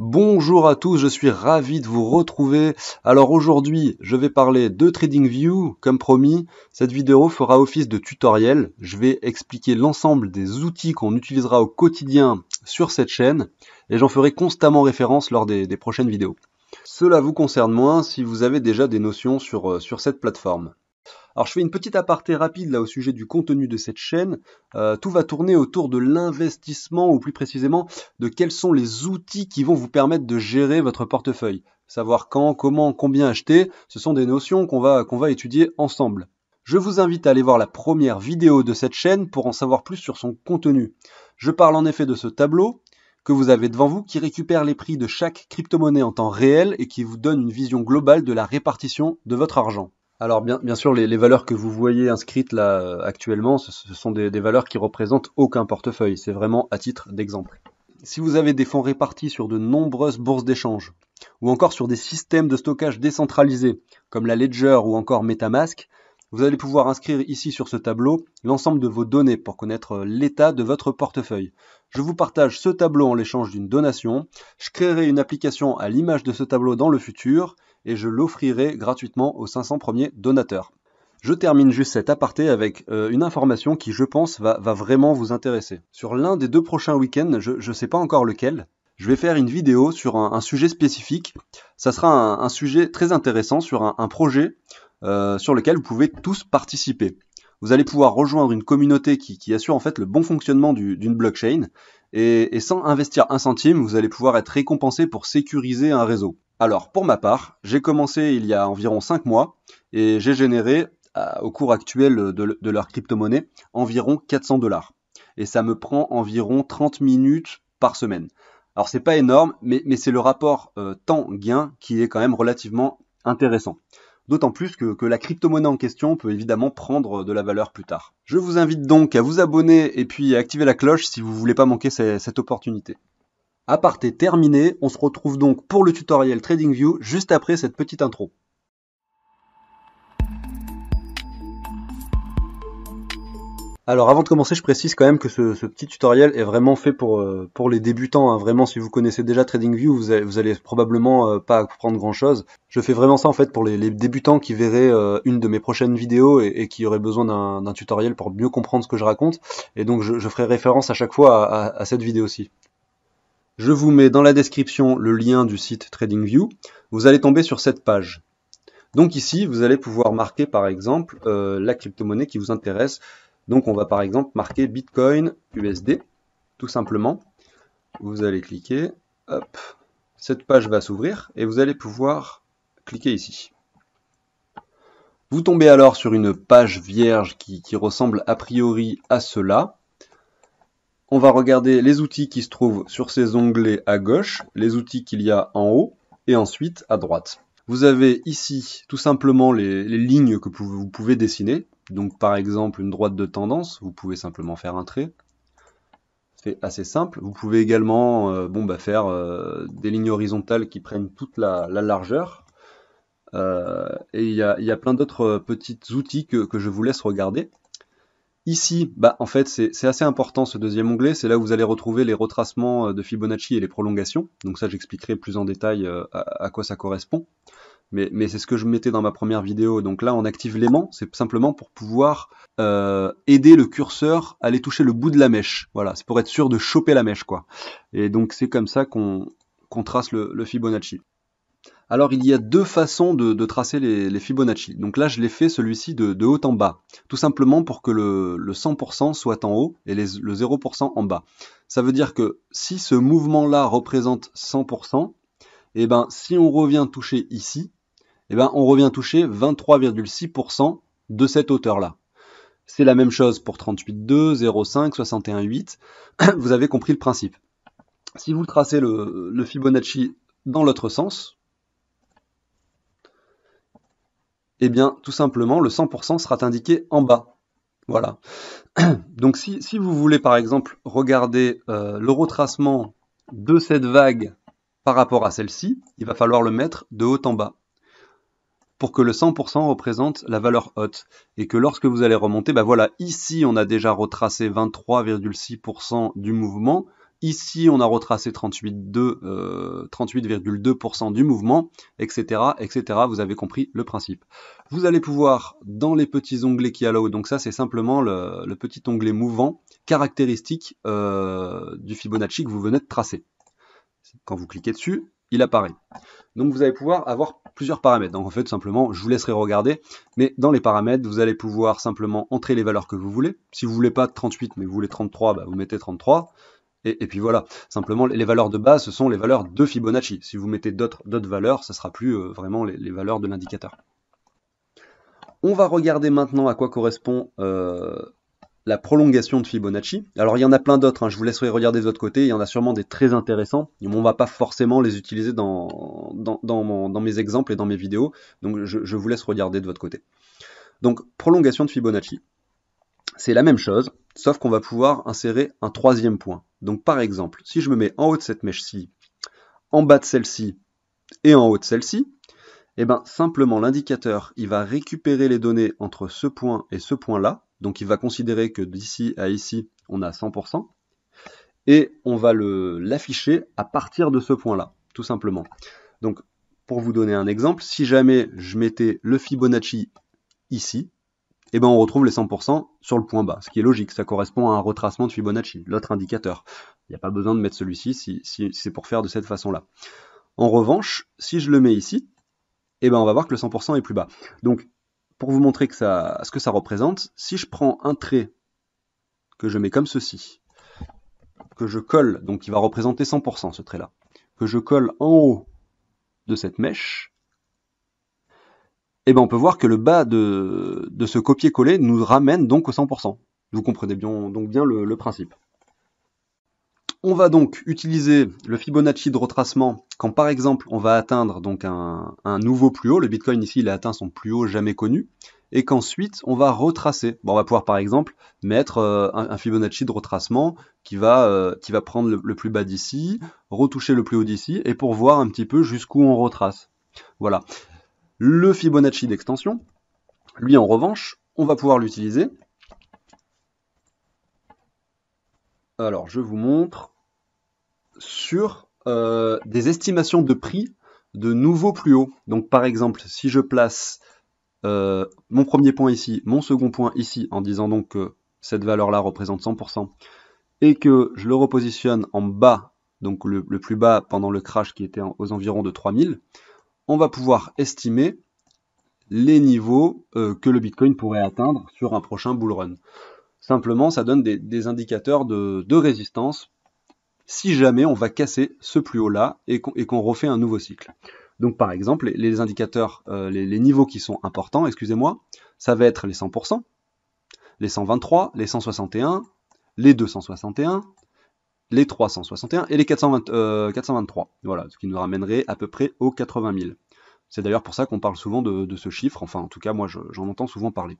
Bonjour à tous, je suis ravi de vous retrouver. Alors aujourd'hui, je vais parler de TradingView, comme promis. Cette vidéo fera office de tutoriel. Je vais expliquer l'ensemble des outils qu'on utilisera au quotidien sur cette chaîne et j'en ferai constamment référence lors des, prochaines vidéos. Cela vous concerne moins si vous avez déjà des notions sur euh, cette plateforme. Alors je fais une petite aparté rapide là au sujet du contenu de cette chaîne. Euh, tout va tourner autour de l'investissement ou plus précisément de quels sont les outils qui vont vous permettre de gérer votre portefeuille. Savoir quand, comment, combien acheter, ce sont des notions qu'on va, qu'on va étudier ensemble. Je vous invite à aller voir la première vidéo de cette chaîne pour en savoir plus sur son contenu. Je parle en effet de ce tableau que vous avez devant vous qui récupère les prix de chaque crypto-monnaie en temps réel et qui vous donne une vision globale de la répartition de votre argent. Alors bien, sûr, les, valeurs que vous voyez inscrites là euh, actuellement, ce, sont des, valeurs qui représentent aucun portefeuille, c'est vraiment à titre d'exemple. Si vous avez des fonds répartis sur de nombreuses bourses d'échange, ou encore sur des systèmes de stockage décentralisés, comme la Ledger ou encore Metamask, vous allez pouvoir inscrire ici sur ce tableau l'ensemble de vos données pour connaître euh, l'état de votre portefeuille. Je vous partage ce tableau en l'échange d'une donation, je créerai une application à l'image de ce tableau dans le futur, et je l'offrirai gratuitement aux 500 premiers donateurs. Je termine juste cet aparté avec euh, une information qui, je pense, va, vraiment vous intéresser. Sur l'un des deux prochains week-ends, je ne sais pas encore lequel, je vais faire une vidéo sur un, sujet spécifique. Ça sera un, sujet très intéressant sur un, projet euh, sur lequel vous pouvez tous participer. Vous allez pouvoir rejoindre une communauté qui, assure en fait le bon fonctionnement d'une blockchain et sans investir un centime, vous allez pouvoir être récompensé pour sécuriser un réseau. Alors, pour ma part, j'ai commencé il y a environ 5 mois et j'ai généré, euh, au cours actuel de, leur crypto-monnaie, environ 400 dollars. Et ça me prend environ 30 minutes par semaine. Alors, c'est pas énorme, mais, c'est le rapport euh, temps-gain qui est quand même relativement intéressant. D'autant plus que, la crypto-monnaie en question peut évidemment prendre de la valeur plus tard. Je vous invite donc à vous abonner et puis à activer la cloche si vous ne voulez pas manquer cette opportunité. Aparté terminé, on se retrouve donc pour le tutoriel TradingView juste après cette petite intro. Alors avant de commencer, je précise quand même que ce, petit tutoriel est vraiment fait pour, euh, pour les débutants. Hein. Vraiment, si vous connaissez déjà TradingView, vous allez, probablement euh, pas apprendre grand-chose. Je fais vraiment ça en fait pour les, débutants qui verraient euh, une de mes prochaines vidéos et, qui auraient besoin d'un tutoriel pour mieux comprendre ce que je raconte. Et donc je, ferai référence à chaque fois à cette vidéo-ci. Je vous mets dans la description le lien du site TradingView. Vous allez tomber sur cette page. Donc ici, vous allez pouvoir marquer par exemple euh, la crypto-monnaie qui vous intéresse. Donc on va par exemple marquer Bitcoin USD, tout simplement. Vous allez cliquer, hop, cette page va s'ouvrir et vous allez pouvoir cliquer ici. Vous tombez alors sur une page vierge qui ressemble a priori à cela. On va regarder les outils qui se trouvent sur ces onglets à gauche, les outils qu'il y a en haut et ensuite à droite. Vous avez ici tout simplement les, lignes que vous pouvez dessiner. Donc par exemple une droite de tendance, vous pouvez simplement faire un trait. C'est assez simple. Vous pouvez également euh, bon, bah, faire euh, des lignes horizontales qui prennent toute la, largeur. Euh, et il y a, plein d'autres petits outils que je vous laisse regarder. Ici, bah, en fait, c'est assez important ce deuxième onglet, c'est là où vous allez retrouver les retracements euh, de Fibonacci et les prolongations. Donc ça, j'expliquerai plus en détail euh, à, quoi ça correspond. Mais, c'est ce que je mettais dans ma première vidéo. Donc là, on active l'aimant, c'est simplement pour pouvoir euh, aider le curseur à aller toucher le bout de la mèche. Voilà, c'est pour être sûr de choper la mèche, quoi. Et donc c'est comme ça qu'on trace le Fibonacci. Alors il y a deux façons de, tracer les, Fibonacci. Donc là je l'ai fait celui-ci de, haut en bas, tout simplement pour que le, 100% soit en haut et le 0% en bas. Ça veut dire que si ce mouvement-là représente 100%, et eh ben si on revient toucher ici, eh ben on revient toucher 23,6% de cette hauteur-là. C'est la même chose pour 38,2, 0,5, 61,8. Vous avez compris le principe. Si vous tracez le Fibonacci dans l'autre sens, Eh bien, tout simplement, le 100% sera indiqué en bas. Voilà. Donc, si, vous voulez, par exemple, regarder euh, le retracement de cette vague par rapport à celle-ci, il va falloir le mettre de haut en bas pour que le 100% représente la valeur haute et que lorsque vous allez remonter, ben voilà, ici on a déjà retracé 23,6% du mouvement, Ici, on a retracé 38,2% euh, du mouvement, etc., etc. Vous avez compris le principe. Vous allez pouvoir, dans les petits onglets qui y donc ça c'est simplement le, petit onglet mouvant caractéristique euh, du Fibonacci que vous venez de tracer. Quand vous cliquez dessus, il apparaît. Donc vous allez pouvoir avoir plusieurs paramètres. Donc en fait, simplement, je vous laisserai regarder, mais dans les paramètres, vous allez pouvoir simplement entrer les valeurs que vous voulez. Si vous ne voulez pas 38, mais vous voulez 33, bah, vous mettez 33. Et, puis voilà, simplement, les valeurs de base, ce sont les valeurs de Fibonacci. Si vous mettez d'autres valeurs, ce ne sera plus euh, vraiment les, valeurs de l'indicateur. On va regarder maintenant à quoi correspond euh, la prolongation de Fibonacci. Alors il y en a plein d'autres, hein, je vous laisserai regarder de l'autre côté, il y en a sûrement des très intéressants, mais on ne va pas forcément les utiliser dans, mes exemples et dans mes vidéos, donc je vous laisse regarder de votre côté. Donc prolongation de Fibonacci. C'est la même chose, sauf qu'on va pouvoir insérer un troisième point. Donc par exemple, si je me mets en haut de cette mèche-ci, en bas de celle-ci et en haut de celle-ci, eh ben, simplement l'indicateur, il va récupérer les données entre ce point et ce point-là, donc il va considérer que d'ici à ici, on a 100%, et on va l'afficher à partir de ce point-là, tout simplement. Donc, pour vous donner un exemple, si jamais je mettais le Fibonacci ici, eh ben, on retrouve les 100% sur le point bas, ce qui est logique, ça correspond à un retracement de Fibonacci, l'autre indicateur. Il n'y a pas besoin de mettre celui-ci si, c'est pour faire de cette façon-là. En revanche, si je le mets ici, eh ben on va voir que le 100% est plus bas. Donc, pour vous montrer ce que ça représente, si je prends un trait que je mets comme ceci, que je colle, donc il va représenter 100% ce trait-là, que je colle en haut de cette mèche, eh ben on peut voir que le bas de, ce copier-coller nous ramène donc au 100%. Vous comprenez bien, donc bien le, principe. On va donc utiliser le Fibonacci de retracement quand par exemple on va atteindre donc un, nouveau plus haut, le Bitcoin ici il a atteint son plus haut jamais connu, et qu'ensuite on va retracer. Bon, on va pouvoir par exemple mettre euh, un, Fibonacci de retracement qui va, euh, qui va prendre le, le plus bas d'ici, retoucher le plus haut d'ici, et pour voir un petit peu jusqu'où on retrace. Voilà. Le Fibonacci d'extension, lui en revanche, on va pouvoir l'utiliser. Alors je vous montre sur euh, des estimations de prix de nouveaux plus hauts. Donc par exemple, si je place euh, mon premier point ici, mon second point ici, en disant donc que cette valeur-là représente 100%, et que je le repositionne en bas, donc le, le, plus bas pendant le crash qui était aux environs de 3000, on va pouvoir estimer les niveaux euh, que le Bitcoin pourrait atteindre sur un prochain bull run. Simplement, ça donne des, indicateurs de, résistance si jamais on va casser ce plus haut-là et qu'on refait un nouveau cycle. Donc par exemple, les, indicateurs, euh, les, niveaux qui sont importants, excusez-moi, ça va être les 100%, les 123, les 161, les 261, les 361 et les 423. Euh, voilà, ce qui nous ramènerait à peu près aux 80 000. C'est d'ailleurs pour ça qu'on parle souvent de, ce chiffre, enfin en tout cas moi j'en entends souvent parler.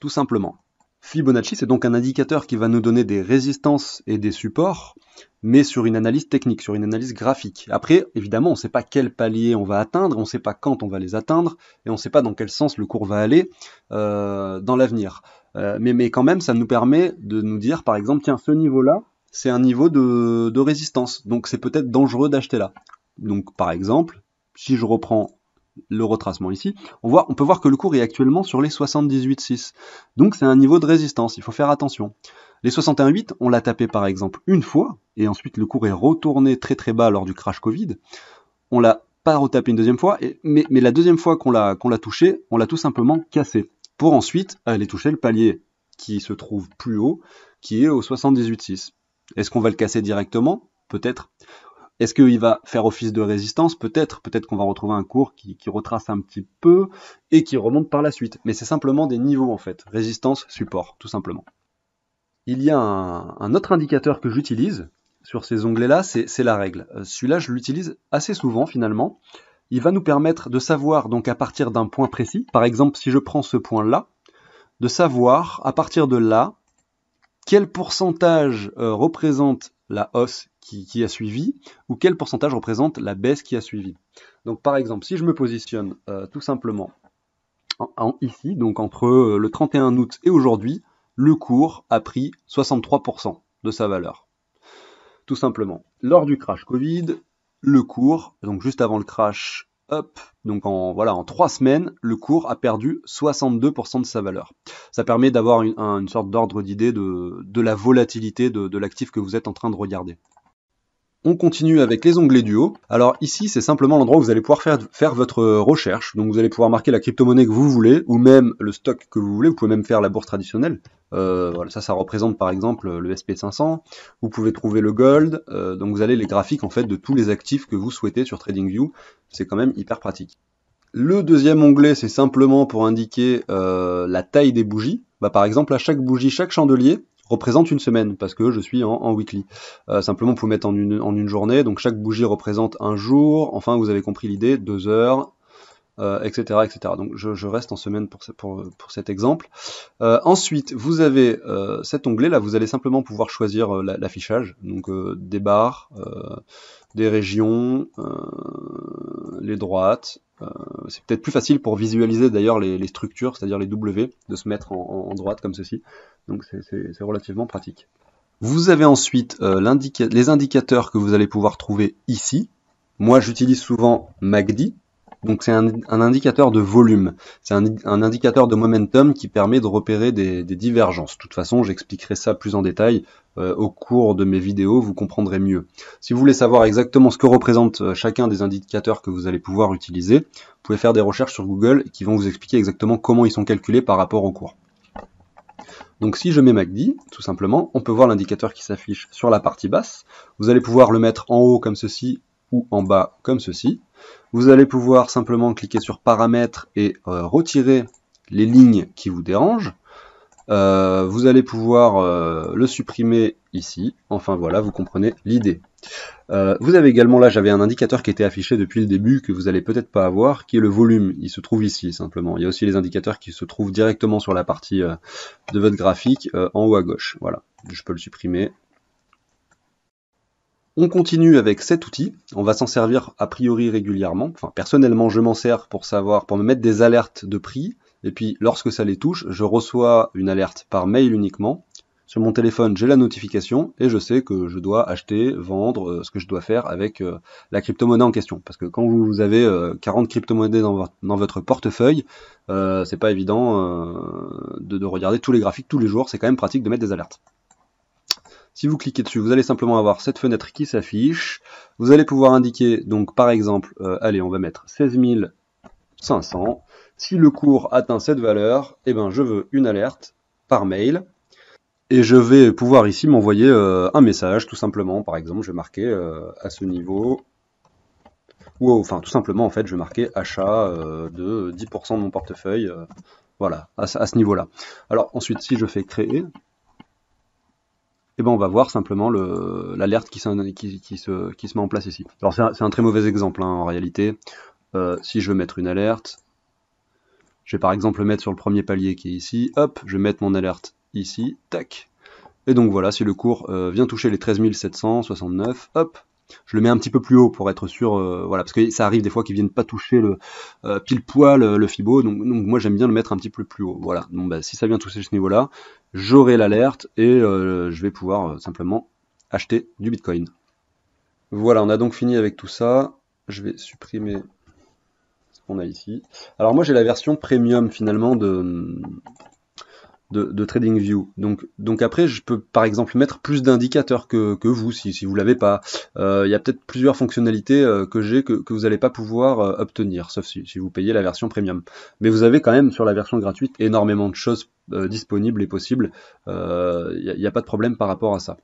Tout simplement. Fibonacci, c'est donc un indicateur qui va nous donner des résistances et des supports, mais sur une analyse technique, sur une analyse graphique. Après, évidemment, on ne sait pas quel palier on va atteindre, on ne sait pas quand on va les atteindre, et on ne sait pas dans quel sens le cours va aller euh, dans l'avenir. Euh, mais, mais quand même, ça nous permet de nous dire, par exemple, tiens, ce niveau-là, c'est un niveau de, résistance. Donc c'est peut-être dangereux d'acheter là. Donc par exemple, si je reprends le retracement ici, on, voit, on peut voir que le cours est actuellement sur les 78,6. Donc c'est un niveau de résistance, il faut faire attention. Les 61,8, on l'a tapé par exemple une fois, et ensuite le cours est retourné très très bas lors du crash Covid. On l'a pas retapé une deuxième fois, mais, la deuxième fois qu'on l'a touché, on l'a tout simplement cassé, pour ensuite aller toucher le palier qui se trouve plus haut, qui est au 78,6. Est-ce qu'on va le casser directement Peut-être. Est-ce qu'il va faire office de résistance Peut-être. Peut-être qu'on va retrouver un cours qui, retrace un petit peu et qui remonte par la suite. Mais c'est simplement des niveaux en fait. Résistance, support, tout simplement. Il y a un, un autre indicateur que j'utilise sur ces onglets-là, c'est la règle. Euh, celui-là, je l'utilise assez souvent finalement. Il va nous permettre de savoir donc à partir d'un point précis, par exemple si je prends ce point-là, de savoir à partir de là quel pourcentage euh, représente la hausse qui, a suivi ou quel pourcentage représente la baisse qui a suivi. Donc par exemple, si je me positionne euh, tout simplement en, ici, donc entre euh, le 31 août et aujourd'hui, le cours a pris 63% de sa valeur. Tout simplement. Lors du crash Covid, le cours, donc juste avant le crash, Hop, donc en voilà, en trois semaines, le cours a perdu 62% de sa valeur. Ça permet d'avoir une, sorte d'ordre d'idée de, de, la volatilité de l'actif que vous êtes en train de regarder. On continue avec les onglets du haut. Alors ici, c'est simplement l'endroit où vous allez pouvoir faire, votre recherche. Donc vous allez pouvoir marquer la crypto-monnaie que vous voulez, ou même le stock que vous voulez. Vous pouvez même faire la bourse traditionnelle. Euh, voilà, ça, ça représente par exemple le SP500. Vous pouvez trouver le gold. Euh, donc vous avez les graphiques en fait de tous les actifs que vous souhaitez sur TradingView. C'est quand même hyper pratique. Le deuxième onglet, c'est simplement pour indiquer euh, la taille des bougies. Bah, par exemple, à chaque bougie, chaque chandelier, représente une semaine parce que je suis en, weekly. Euh, simplement, pour mettre en une, journée. Donc chaque bougie représente un jour. Enfin, vous avez compris l'idée, deux heures, etc., euh, etc. Donc je, reste en semaine pour, pour, cet exemple. Euh, ensuite, vous avez cet onglet là, vous allez simplement pouvoir choisir l'affichage, donc des barres, des régions, euh, les droites. Euh, c'est peut-être plus facile pour visualiser d'ailleurs les, structures, c'est-à-dire les W, de se mettre en, droite comme ceci. Donc c'est relativement pratique. Vous avez ensuite euh, les indicateurs que vous allez pouvoir trouver ici. Moi j'utilise souvent MACD, donc c'est un, indicateur de volume, c'est un, indicateur de momentum qui permet de repérer des, des divergences. De toute façon, j'expliquerai ça plus en détail euh, au cours de mes vidéos, vous comprendrez mieux. Si vous voulez savoir exactement ce que représente euh, chacun des indicateurs que vous allez pouvoir utiliser, vous pouvez faire des recherches sur Google qui vont vous expliquer exactement comment ils sont calculés par rapport au cours. Donc si je mets MACD, tout simplement, on peut voir l'indicateur qui s'affiche sur la partie basse. Vous allez pouvoir le mettre en haut comme ceci ou en bas comme ceci. Vous allez pouvoir simplement cliquer sur paramètres et euh, retirer les lignes qui vous dérangent. Euh, vous allez pouvoir euh, le supprimer ici. Enfin voilà, vous comprenez l'idée. Euh, vous avez également, là j'avais un indicateur qui était affiché depuis le début que vous allez peut-être pas avoir, qui est le volume. Il se trouve ici simplement. Il y a aussi les indicateurs qui se trouvent directement sur la partie de votre graphique en haut à gauche. Voilà, je peux le supprimer. On continue avec cet outil, on va s'en servir a priori régulièrement, enfin personnellement je m'en sers pour savoir, pour me mettre des alertes de prix, et puis, lorsque ça les touche, je reçois une alerte par mail uniquement. Sur mon téléphone, j'ai la notification et je sais que je dois acheter, vendre, euh, ce que je dois faire avec euh, la crypto-monnaie en question. Parce que quand vous avez 40 euh, crypto-monnaies dans, votre portefeuille, c'est pas évident de, regarder tous les graphiques tous les jours. C'est quand même pratique de mettre des alertes. Si vous cliquez dessus, vous allez simplement avoir cette fenêtre qui s'affiche. Vous allez pouvoir indiquer, donc par exemple, allez, on va mettre 16 500. Si le cours atteint cette valeur, eh ben, je veux une alerte par mail. Et je vais pouvoir ici m'envoyer euh, un message, tout simplement. Par exemple, je vais marquer euh, à ce niveau, ou enfin tout simplement en fait, je vais marquer achat euh, de 10% de mon portefeuille. voilà, à, ce niveau-là. Alors ensuite, si je fais créer, eh ben on va voir simplement l'alerte qui, qui, se, qui se met en place ici. Alors c'est un, très mauvais exemple hein, en réalité. si je veux mettre une alerte, je vais par exemple le mettre sur le premier palier qui est ici, hop, je vais mettre mon alerte ici, tac. Et donc voilà, si le cours euh, vient toucher les 13 769, hop, je le mets un petit peu plus haut pour être sûr, euh, voilà, parce que ça arrive des fois qu'ils viennent pas toucher le euh, pile poil le fibo, donc, donc moi j'aime bien le mettre un petit peu plus haut. Voilà, donc bah, si ça vient toucher ce niveau-là, j'aurai l'alerte et je vais pouvoir simplement acheter du Bitcoin. Voilà, on a donc fini avec tout ça. Je vais supprimer a ici. Alors moi j'ai la version premium finalement de, de, TradingView. Donc, donc après, je peux par exemple mettre plus d'indicateurs que, vous si, vous l'avez pas. Euh, il y a peut-être plusieurs fonctionnalités euh, que j'ai que, vous n'allez pas pouvoir euh, obtenir, sauf si, vous payez la version premium. Mais vous avez quand même sur la version gratuite énormément de choses disponibles et possibles. Il n'y a, pas de problème par rapport à ça.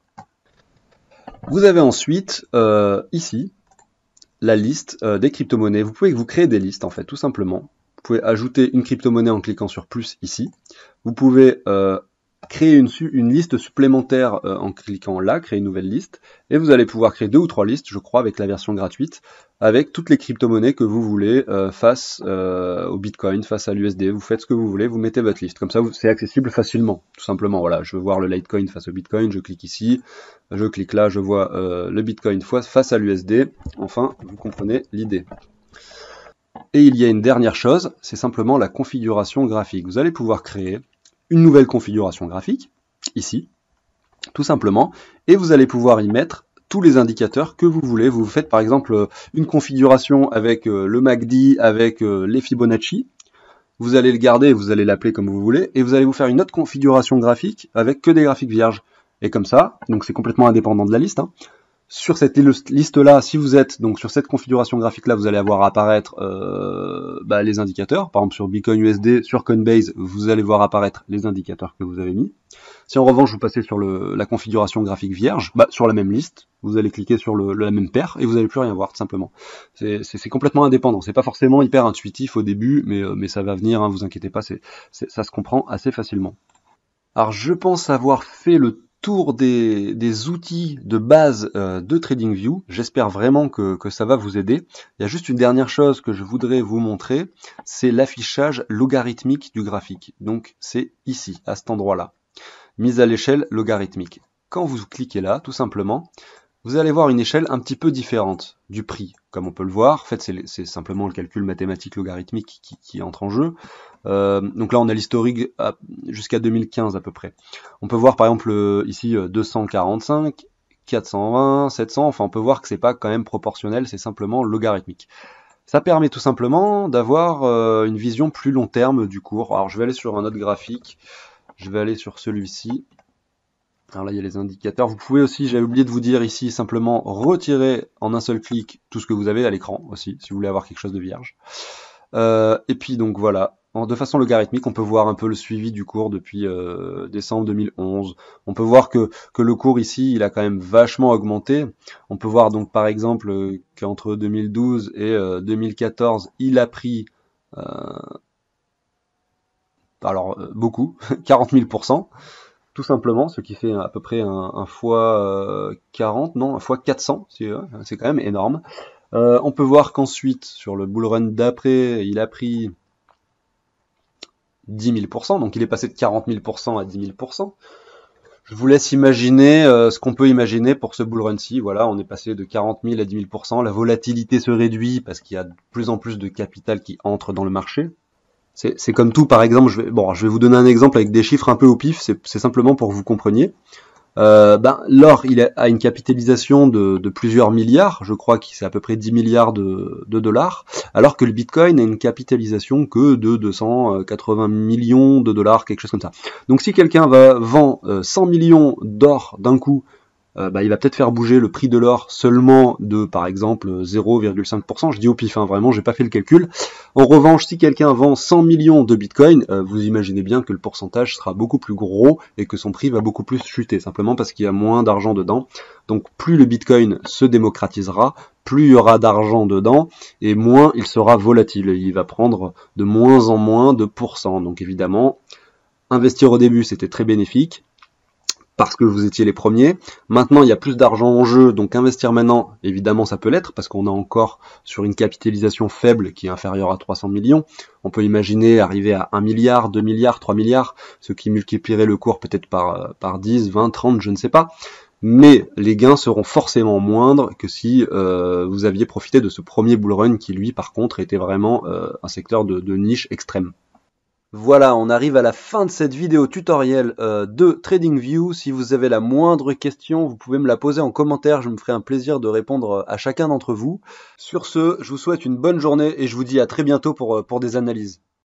Vous avez ensuite ici la liste euh, des crypto-monnaies. Vous pouvez vous créer des listes en fait, tout simplement. Vous pouvez ajouter une crypto-monnaie en cliquant sur plus ici. Vous pouvez euh, créer une, liste supplémentaire euh, en cliquant là, créer une nouvelle liste, et vous allez pouvoir créer deux ou trois listes, je crois, avec la version gratuite, avec toutes les crypto-monnaies que vous voulez euh, face euh, au Bitcoin, face à l'USD, vous faites ce que vous voulez, vous mettez votre liste, comme ça c'est accessible facilement, tout simplement, voilà, je veux voir le Litecoin face au Bitcoin, je clique ici, je clique là, je vois le Bitcoin face à l'USD, enfin, vous comprenez l'idée. Et il y a une dernière chose, c'est simplement la configuration graphique. Vous allez pouvoir créer une nouvelle configuration graphique, ici, tout simplement, et vous allez pouvoir y mettre tous les indicateurs que vous voulez. Vous faites par exemple euh, une configuration avec euh, le MACD, avec euh, les Fibonacci, vous allez le garder, vous allez l'appeler comme vous voulez, et vous allez vous faire une autre configuration graphique avec que des graphiques vierges. Et comme ça, donc c'est complètement indépendant de la liste, hein, sur cette liste-là, si vous êtes donc sur cette configuration graphique-là, vous allez avoir apparaître euh, bah, les indicateurs. Par exemple, sur Bitcoin USD, sur Coinbase, vous allez voir apparaître les indicateurs que vous avez mis. Si en revanche vous passez sur la configuration graphique vierge, bah, sur la même liste, vous allez cliquer sur le, la même paire et vous n'allez plus rien voir, tout simplement. C'est complètement indépendant. C'est pas forcément hyper intuitif au début, mais, euh, mais ça va venir. Hein, vous inquiétez pas, ça se comprend assez facilement. Alors je pense avoir fait le tour des, des, outils de base euh, de TradingView. J'espère vraiment que, que, ça va vous aider. Il y a juste une dernière chose que je voudrais vous montrer, c'est l'affichage logarithmique du graphique. Donc c'est ici, à cet endroit-là. Mise à l'échelle logarithmique. Quand vous cliquez là, tout simplement, vous allez voir une échelle un petit peu différente du prix. Comme on peut le voir, en fait, c'est simplement le calcul mathématique logarithmique qui, entre en jeu. Euh, donc là, on a l'historique jusqu'à 2015 à peu près. On peut voir par exemple ici 245, 420, 700. Enfin, on peut voir que c'est pas quand même proportionnel, c'est simplement logarithmique. Ça permet tout simplement d'avoir euh, une vision plus long terme du cours. Alors, je vais aller sur un autre graphique. Je vais aller sur celui-ci. Alors là, il y a les indicateurs. Vous pouvez aussi, j'avais oublié de vous dire ici, simplement retirer en un seul clic tout ce que vous avez à l'écran aussi, si vous voulez avoir quelque chose de vierge. Euh, et puis donc voilà, de façon logarithmique, on peut voir un peu le suivi du cours depuis euh, décembre 2011. On peut voir que, que, le cours ici, il a quand même vachement augmenté. On peut voir donc par exemple euh, qu'entre 2012 et 2014, il a pris alors beaucoup, 40 000 tout simplement, ce qui fait à peu près un, fois 40, euh, non, un fois 400, c'est quand même énorme. Euh, on peut voir qu'ensuite, sur le bull run d'après, il a pris 10 000%, donc il est passé de 40 000% à 10 000%. Je vous laisse imaginer euh, ce qu'on peut imaginer pour ce bull run-ci. Voilà, on est passé de 40 000 à 10 000%. La volatilité se réduit parce qu'il y a de plus en plus de capital qui entre dans le marché. C'est comme tout, par exemple, je vais, bon, je vais vous donner un exemple avec des chiffres un peu au pif, c'est simplement pour que vous compreniez. Euh, ben, l'or, il a une capitalisation de, plusieurs milliards, je crois que c'est à peu près 10 milliards de, dollars, alors que le Bitcoin a une capitalisation que de 280 millions de dollars, quelque chose comme ça. Donc si quelqu'un va vend 100 euh, millions d'or d'un coup euh, bah, il va peut-être faire bouger le prix de l'or seulement de par exemple 0,5%. Je dis au pif, hein, vraiment, j'ai pas fait le calcul. En revanche, si quelqu'un vend 100 millions de bitcoins, euh, vous imaginez bien que le pourcentage sera beaucoup plus gros et que son prix va beaucoup plus chuter, simplement parce qu'il y a moins d'argent dedans. Donc plus le bitcoin se démocratisera, plus il y aura d'argent dedans et moins il sera volatile. Il va prendre de moins en moins de pourcents. Donc évidemment, investir au début c'était très bénéfique parce que vous étiez les premiers. Maintenant, il y a plus d'argent en jeu, donc investir maintenant, évidemment, ça peut l'être, parce qu'on est encore sur une capitalisation faible qui est inférieure à 300 millions. On peut imaginer arriver à 1 milliard, 2 milliards, 3 milliards, ce qui multiplierait le cours peut-être par, euh, par 10, 20, 30, je ne sais pas. Mais les gains seront forcément moindres que si euh, vous aviez profité de ce premier bull run qui, lui, par contre, était vraiment euh, un secteur de, de niche extrême. Voilà, on arrive à la fin de cette vidéo tutoriel euh, de TradingView. Si vous avez la moindre question, vous pouvez me la poser en commentaire. Je me ferai un plaisir de répondre euh, à chacun d'entre vous. Sur ce, je vous souhaite une bonne journée et je vous dis à très bientôt pour euh, des analyses.